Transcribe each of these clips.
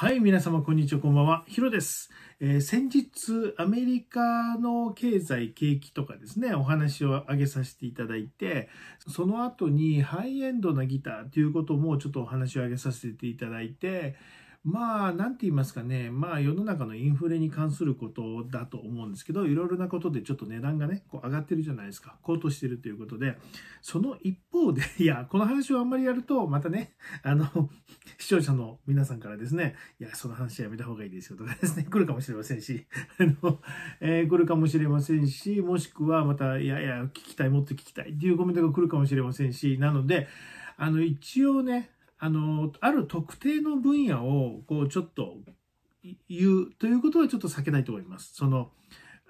はい、皆様、こんにちは、こんばんは。ヒロです。えー、先日、アメリカの経済、景気とかですね、お話を上げさせていただいて、その後にハイエンドなギターということもちょっとお話を上げさせていただいて、まあ、なんて言いますかね、まあ、世の中のインフレに関することだと思うんですけど、いろいろなことでちょっと値段がね、こう上がってるじゃないですか、高騰してるということで、その一方で、いや、この話をあんまりやると、またね、あの、視聴者の皆さんからですね、いや、その話はやめた方がいいですよとかですね、来るかもしれませんし、あの、えー、来るかもしれませんし、もしくはまた、いやいや、聞きたい、もっと聞きたいっていうコメントが来るかもしれませんし、なので、あの、一応ね、あの、ある特定の分野を、こう、ちょっと言うということはちょっと避けないと思います。その、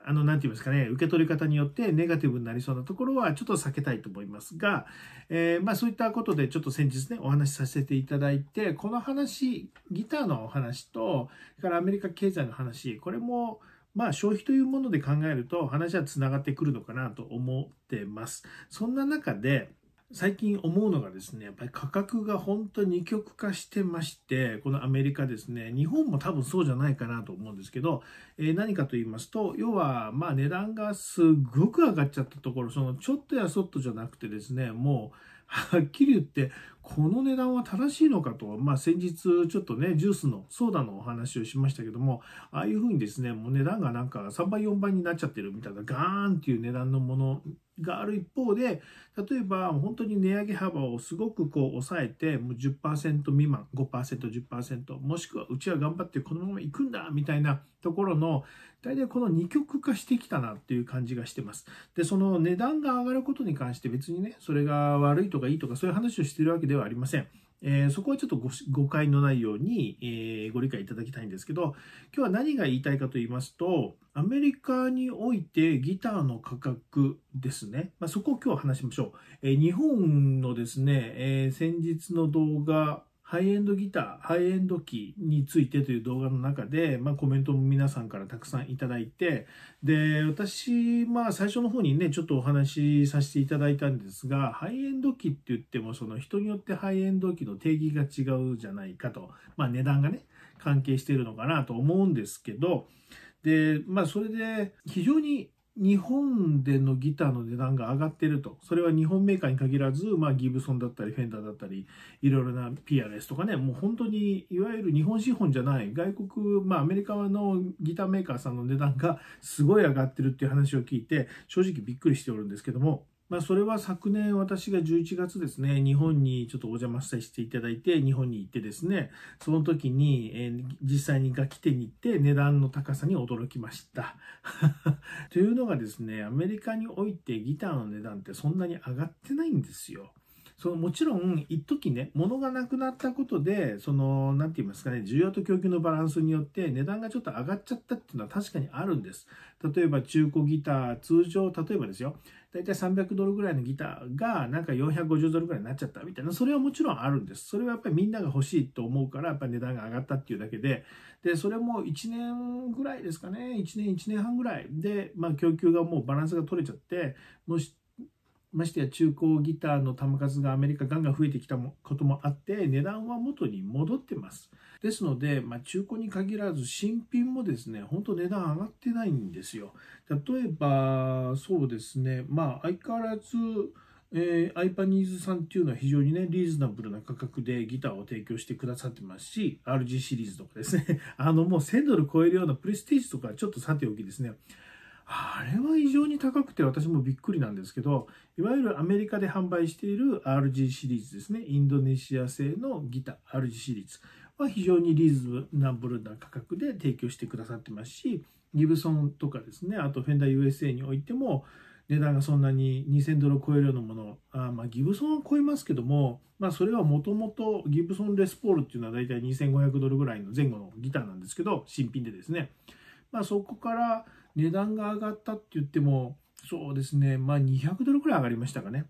あの、なんて言いますかね、受け取り方によってネガティブになりそうなところはちょっと避けたいと思いますが、えー、まあそういったことでちょっと先日ね、お話しさせていただいて、この話、ギターのお話と、それからアメリカ経済の話、これも、まあ消費というもので考えると話はつながってくるのかなと思ってます。そんな中で、最近思うのがですね、やっぱり価格が本当に二極化してまして、このアメリカですね、日本も多分そうじゃないかなと思うんですけど、えー、何かと言いますと、要は、まあ値段がすごく上がっちゃったところ、そのちょっとやそっとじゃなくてですね、もう、はっきり言って、この値段は正しいのかと、まあ先日ちょっとね、ジュースの、ソーダのお話をしましたけども、ああいうふうにですね、もう値段がなんか3倍4倍になっちゃってるみたいな、ガーンっていう値段のものがある一方で、例えば本当に値上げ幅をすごくこう抑えて、もう10%未満、5%、10%、もしくはうちは頑張ってこのまま行くんだみたいなところの、大体この二極化してきたなっていう感じがしてます。で、その値段が上がることに関して別にね、それが悪いとかいいとかそういう話をしてるわけではありません。えー、そこはちょっと誤解のないように、えー、ご理解いただきたいんですけど、今日は何が言いたいかと言いますと、アメリカにおいてギターの価格ですね。まあ、そこを今日は話しましょう。えー、日本のですね、え先日の動画ハイエンドギター、ハイエンド機についてという動画の中で、まあコメントも皆さんからたくさんいただいて、で、私、まあ最初の方にね、ちょっとお話しさせていただいたんですが、ハイエンド機って言っても、その人によってハイエンド機の定義が違うじゃないかと、まあ値段がね、関係してるのかなと思うんですけど、で、まあそれで非常に日本でのギターの値段が上がってると。それは日本メーカーに限らず、まあ、ギブソンだったり、フェンダーだったり、いろいろな PRS とかね、もう本当に、いわゆる日本資本じゃない、外国、まあ、アメリカのギターメーカーさんの値段がすごい上がってるっていう話を聞いて、正直びっくりしておるんですけども、まあ、それは昨年私が11月ですね、日本にちょっとお邪魔させていただいて、日本に行ってですね、その時に、えー、実際に楽器店に行って値段の高さに驚きました。というのがですね、アメリカにおいてギターの値段ってそんなに上がってないんですよ。そのもちろん一時ね物がなくなったことでその何て言いますかね需要と供給のバランスによって値段がちょっと上がっちゃったっていうのは確かにあるんです例えば中古ギター通常例えばですよ大体300ドルぐらいのギターがなんか450ドルぐらいになっちゃったみたいなそれはもちろんあるんですそれはやっぱりみんなが欲しいと思うからやっぱり値段が上がったっていうだけででそれも1年ぐらいですかね1年1年半ぐらいでまあ供給がもうバランスが取れちゃってもしましてや中古ギターの弾数がアメリカガンガン増えてきたこともあって値段は元に戻ってますですので、まあ、中古に限らず新品もですねほんと値段上がってないんですよ例えばそうですねまあ相変わらずアイパニーズさんっていうのは非常にね、リーズナブルな価格でギターを提供してくださってますし、RG シリーズとかですね、あのもう1000ドル超えるようなプレスティージとかちょっとさておきですね、あれは異常に高くて私もびっくりなんですけど、いわゆるアメリカで販売している RG シリーズですね、インドネシア製のギター、RG シリーズは非常にリーズナブルな価格で提供してくださってますし、ギブソンとかですね、あとフェンダー USA においても、値段がそんなに2000ドルを超えるようなもの、あまあ、ギブソンは超えますけども、まあ、それはもともとギブソンレスポールっていうのは大体2500ドルぐらいの前後のギターなんですけど、新品でですね。まあ、そこから値段が上がったって言っても、そうですね、まあ200ドルくらい上がりましたかね。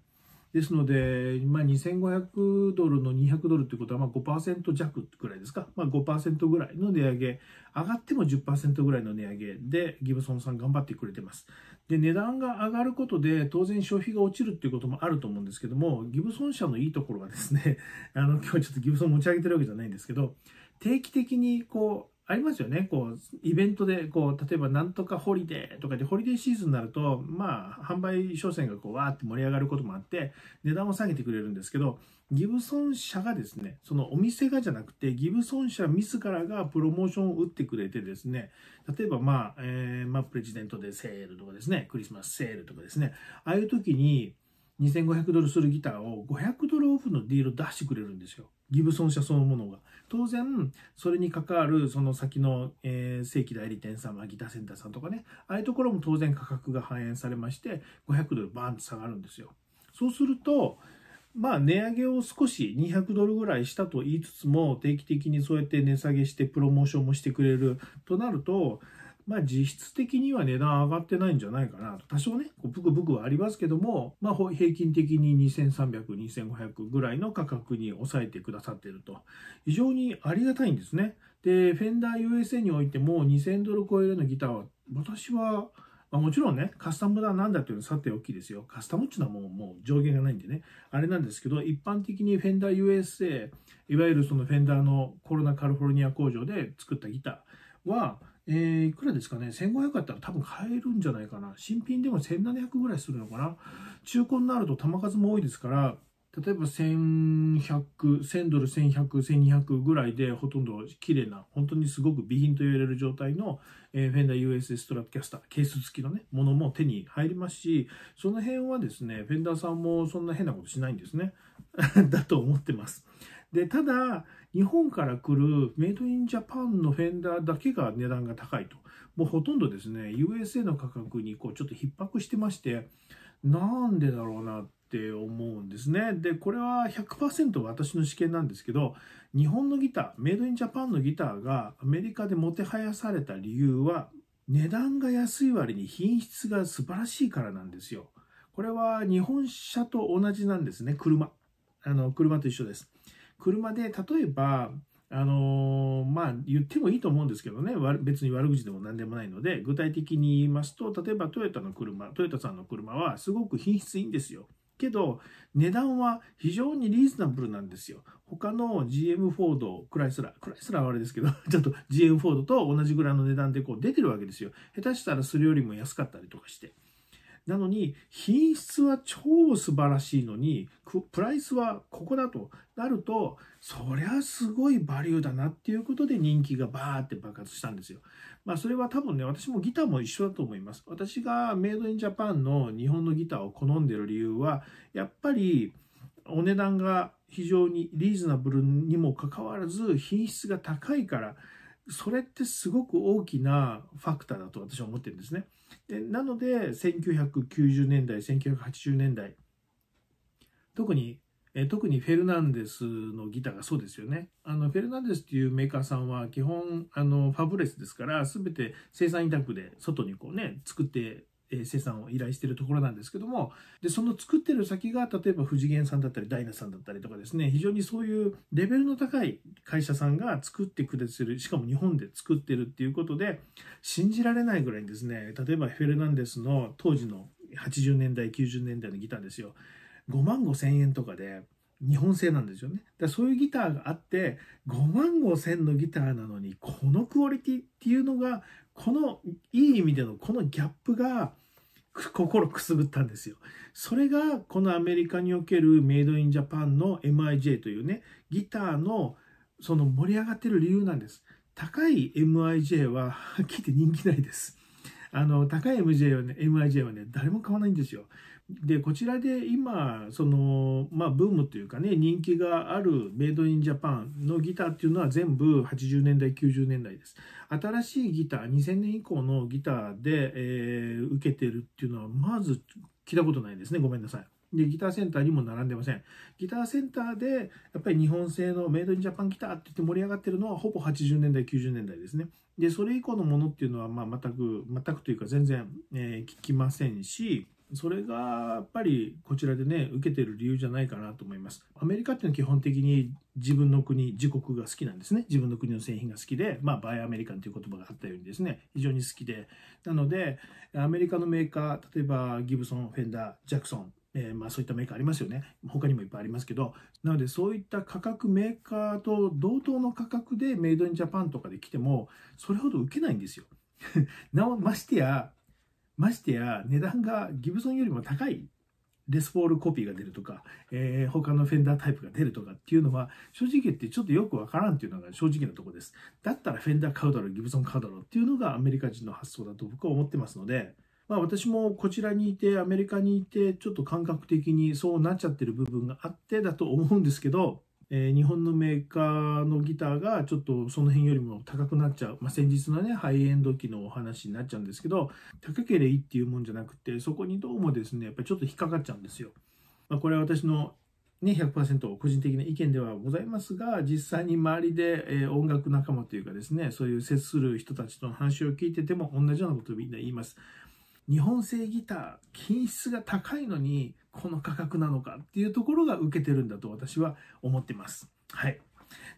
ですので、まあ、2500ドルの200ドルってことは、まあ5%弱くらいですか。まあ5%ぐらいの値上げ。上がっても10%ぐらいの値上げで、ギブソンさん頑張ってくれてます。で、値段が上がることで、当然消費が落ちるっていうこともあると思うんですけども、ギブソン社のいいところはですね、あの、今日ちょっとギブソン持ち上げてるわけじゃないんですけど、定期的にこう、ありますよね。こう、イベントで、こう、例えばなんとかホリデーとかで、ホリデーシーズンになると、まあ、販売商戦がこう、わーって盛り上がることもあって、値段を下げてくれるんですけど、ギブソン社がですね、そのお店がじゃなくて、ギブソン社自らがプロモーションを打ってくれてですね、例えばまあ、えー、まあ、プレジデントでセールとかですね、クリスマスセールとかですね、ああいう時に、2500ドルするギターを500ドルオフのディール出してくれるんですよ。ギブソン社そのものが。当然、それに関わるその先の、えー、正規代理店さん、ギターセンターさんとかね、ああいうところも当然価格が反映されまして、500ドルバーンと下がるんですよ。そうすると、まあ値上げを少し200ドルぐらいしたと言いつつも定期的にそうやって値下げしてプロモーションもしてくれるとなるとまあ、実質的には値段上がってないんじゃないかなと。多少ね、こうブクブクはありますけども、まあ、平均的に2300、2500ぐらいの価格に抑えてくださっていると。非常にありがたいんですね。で、フェンダー USA においても2000ドル超えるのギターは、私は、まあ、もちろんね、カスタムだなんだっていうのはさて大きいですよ。カスタムっていうのはもうもう上限がないんでね。あれなんですけど、一般的にフェンダー USA、いわゆるそのフェンダーのコロナカルフォルニア工場で作ったギターは、えー、いくらですかね、1500だったら多分買えるんじゃないかな。新品でも1700ぐらいするのかな。中古になると球数も多いですから、例えば1100、1000ドル、1100、1200ぐらいでほとんど綺麗な、本当にすごく備品と言われる状態の、えー、フェンダー USS ストラップキャスター、ケース付きのね、ものも手に入りますし、その辺はですね、フェンダーさんもそんな変なことしないんですね。だと思ってます。で、ただ、日本から来るメイドインジャパンのフェンダーだけが値段が高いと。もうほとんどですね、USA の価格にこうちょっと逼迫してまして、なんでだろうなって思うんですね。で、これは100%私の試験なんですけど、日本のギター、メイドインジャパンのギターがアメリカでもてはやされた理由は、値段が安い割に品質が素晴らしいからなんですよ。これは日本車と同じなんですね、車。あの、車と一緒です。車で例えば、あのー、まあ、言ってもいいと思うんですけどね、別に悪口でも何でもないので、具体的に言いますと、例えばトヨタの車、トヨタさんの車はすごく品質いいんですよ。けど、値段は非常にリーズナブルなんですよ。他の GM フォード、クライスラー、クライスラーはあれですけど、ちょっと GM フォードと同じぐらいの値段でこう出てるわけですよ。下手したらそれよりも安かったりとかして。なのに、品質は超素晴らしいのに、プライスはここだとなると、そりゃすごいバリューだなっていうことで人気がバーって爆発したんですよ。まあそれは多分ね、私もギターも一緒だと思います。私がメイドインジャパンの日本のギターを好んでる理由は、やっぱりお値段が非常にリーズナブルにもかかわらず品質が高いから、それってすごく大きなファクターだと私は思ってるんですね。でなので1990年代1980年代特にえ特にフェルナンデスのギターがそうですよね。あのフェルナンデスっていうメーカーさんは基本あのファブレスですから全て生産委託で外にこうね作ってえ生産を依頼してるところなんですけどもでその作ってる先が例えば富士源さんだったりダイナさんだったりとかですね非常にそういうレベルの高い会社さんが作ってくれてるしかも日本で作ってるっていうことで信じられないぐらいにですね例えばフェルナンデスの当時の80年代90年代のギターですよ5万5千円とかで日本製なんですよね。だそういうギターがあって、5万5千のギターなのに、このクオリティっていうのが、このいい意味でのこのギャップが心くすぐったんですよ。それがこのアメリカにおけるメイドインジャパンの MIJ というね、ギターのその盛り上がってる理由なんです。高い MIJ ははっきり言って人気ないです。あの、高い MJ はね、MIJ はね、誰も買わないんですよ。で、こちらで今、その、まあ、ブームというかね、人気があるメイドインジャパンのギターっていうのは全部80年代、90年代です。新しいギター、2000年以降のギターで、えー、受けてるっていうのは、まず聞いたことないですね。ごめんなさい。で、ギターセンターにも並んでません。ギターセンターで、やっぱり日本製のメイドインジャパンギターって言って盛り上がってるのは、ほぼ80年代、90年代ですね。で、それ以降のものっていうのは、まあ、全く、全くというか全然、えー、聞きませんし、それがやっぱりこちらでね、受けてる理由じゃないかなと思います。アメリカっていうのは基本的に自分の国、自国が好きなんですね。自分の国の製品が好きで、まあ、バイアメリカンという言葉があったようにですね、非常に好きで。なので、アメリカのメーカー、例えばギブソン、フェンダー、ジャクソン、えー、まあ、そういったメーカーありますよね他にもいっぱいありますけどなのでそういった価格メーカーと同等の価格でメイドインジャパンとかで来てもそれほど受けないんですよ なおましてやましてや値段がギブソンよりも高いレスポールコピーが出るとか、えー、他のフェンダータイプが出るとかっていうのは、正直言ってちょっとよくわからんっていうのが正直なとこです。だったらフェンダー買うだろう、ギブソン買うだろうっていうのがアメリカ人の発想だと僕は思ってますので、まあ、私もこちらにいてアメリカにいてちょっと感覚的にそうなっちゃってる部分があってだと思うんですけど、えー、日本のメーカーのギターがちょっとその辺よりも高くなっちゃう、まあ、先日のねハイエンド機のお話になっちゃうんですけど高ければいいっていうもんじゃなくてそこにどうもですねやっぱりちょっと引っかかっちゃうんですよ。まあ、これは私のね、100%個人的な意見ではございますが実際に周りで、え音楽仲間というかですねそういう接する人たちとの話を聞いてても同じようなことをみんな言います。日本製ギター品質が高いのにこの価格なのかっていうところが受けてるんだと私は思ってます。はい。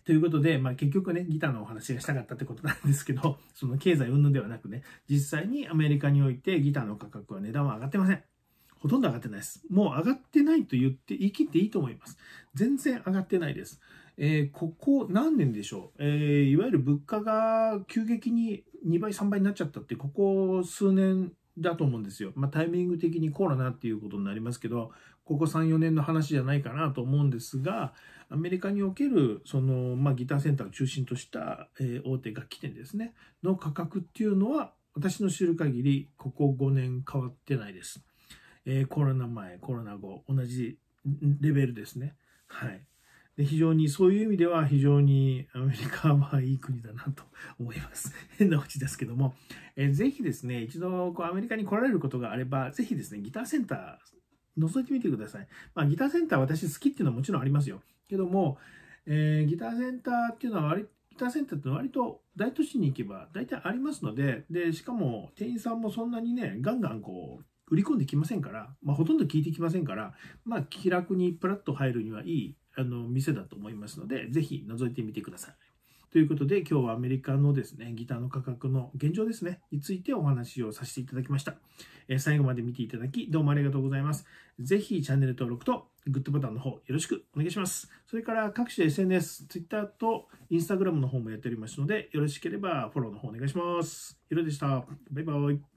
ということで、まあ、結局ね、ギターのお話がしたかったってことなんですけど、その経済云々ではなくね、実際にアメリカにおいてギターの価格は値段は上がってません。ほとんど上がってないです。もう上がってないと言って言い切っていいと思います。全然上がってないです。えー、ここ何年でしょう、えー、いわゆる物価が急激に2倍、3倍になっちゃったって、ここ数年だと思うんですよ。まあ、タイミング的にコロナっていうことになりますけど、ここ3、4年の話じゃないかなと思うんですが、アメリカにおける、その、まあ、ギターセンターを中心とした、えー、大手楽器店ですね、の価格っていうのは、私の知る限り、ここ5年変わってないです。えー、コロナ前、コロナ後、同じレベルですね。はい。で非常にそういう意味では非常にアメリカはいい国だなと 思います。変なオチですけども、えー、ぜひですね、一度こうアメリカに来られることがあれば、ぜひですね、ギターセンター覗いてみてください。まあ、ギターセンター私好きっていうのはもちろんありますよ。けども、えー、ギターセンターっていうのは割ギターセンターって割と大都市に行けば大体ありますので、で、しかも店員さんもそんなにね、ガンガンこう、売り込んできませんから、まあ、ほとんど聞いてきませんから、まあ、気楽にプラッと入るにはいいあの店だと思いますので、ぜひ覗いてみてください。ということで、今日はアメリカのですね、ギターの価格の現状ですね、についてお話をさせていただきました。え最後まで見ていただき、どうもありがとうございます。ぜひチャンネル登録とグッドボタンの方よろしくお願いします。それから各種 SNS、Twitter と Instagram の方もやっておりますので、よろしければフォローの方お願いします。ヒロでした。バイバイ。